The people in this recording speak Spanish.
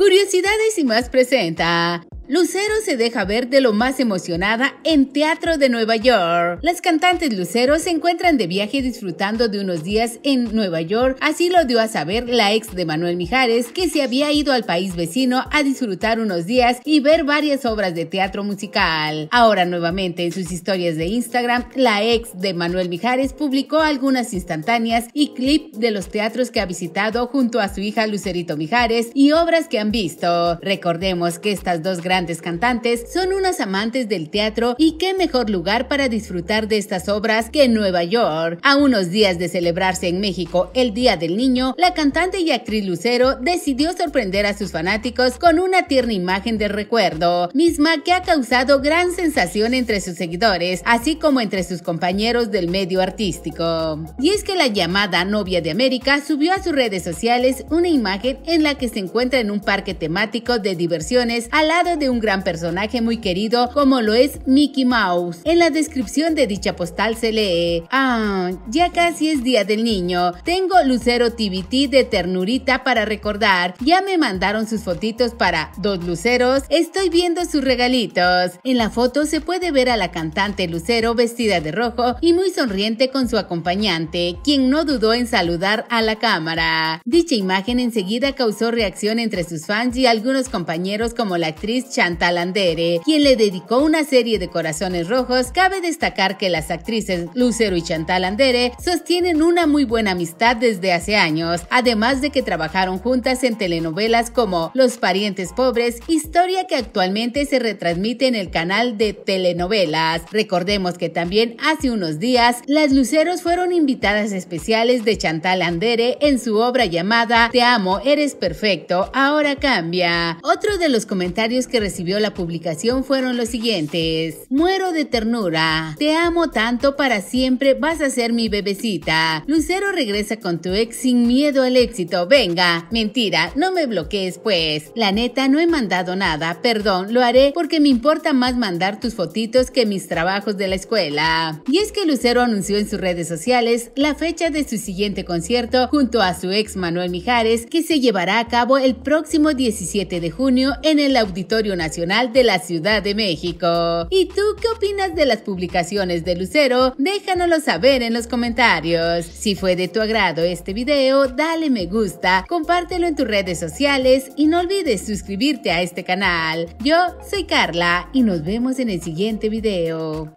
Curiosidades y más presenta Lucero se deja ver de lo más emocionada en Teatro de Nueva York. Las cantantes Lucero se encuentran de viaje disfrutando de unos días en Nueva York, así lo dio a saber la ex de Manuel Mijares, que se había ido al país vecino a disfrutar unos días y ver varias obras de teatro musical. Ahora nuevamente en sus historias de Instagram, la ex de Manuel Mijares publicó algunas instantáneas y clip de los teatros que ha visitado junto a su hija Lucerito Mijares y obras que han visto. Recordemos que estas dos grandes grandes cantantes, son unas amantes del teatro y qué mejor lugar para disfrutar de estas obras que en Nueva York. A unos días de celebrarse en México el Día del Niño, la cantante y actriz Lucero decidió sorprender a sus fanáticos con una tierna imagen de recuerdo, misma que ha causado gran sensación entre sus seguidores, así como entre sus compañeros del medio artístico. Y es que la llamada novia de América subió a sus redes sociales una imagen en la que se encuentra en un parque temático de diversiones al lado de un gran personaje muy querido como lo es Mickey Mouse. En la descripción de dicha postal se lee, ah, ya casi es Día del Niño, tengo Lucero TVT de ternurita para recordar, ya me mandaron sus fotitos para dos luceros, estoy viendo sus regalitos. En la foto se puede ver a la cantante Lucero vestida de rojo y muy sonriente con su acompañante, quien no dudó en saludar a la cámara. Dicha imagen enseguida causó reacción entre sus fans y algunos compañeros como la actriz Chantal Andere, quien le dedicó una serie de corazones rojos, cabe destacar que las actrices Lucero y Chantal Andere sostienen una muy buena amistad desde hace años, además de que trabajaron juntas en telenovelas como Los parientes pobres, historia que actualmente se retransmite en el canal de telenovelas. Recordemos que también hace unos días las Luceros fueron invitadas especiales de Chantal Andere en su obra llamada Te amo, eres perfecto, ahora cambia. Otro de los comentarios que recibió la publicación fueron los siguientes. Muero de ternura. Te amo tanto para siempre. Vas a ser mi bebecita. Lucero regresa con tu ex sin miedo al éxito. Venga. Mentira, no me bloquees pues. La neta, no he mandado nada. Perdón, lo haré porque me importa más mandar tus fotitos que mis trabajos de la escuela. Y es que Lucero anunció en sus redes sociales la fecha de su siguiente concierto junto a su ex Manuel Mijares que se llevará a cabo el próximo 17 de junio en el auditorio Nacional de la Ciudad de México. ¿Y tú qué opinas de las publicaciones de Lucero? Déjanoslo saber en los comentarios. Si fue de tu agrado este video, dale me gusta, compártelo en tus redes sociales y no olvides suscribirte a este canal. Yo soy Carla y nos vemos en el siguiente video.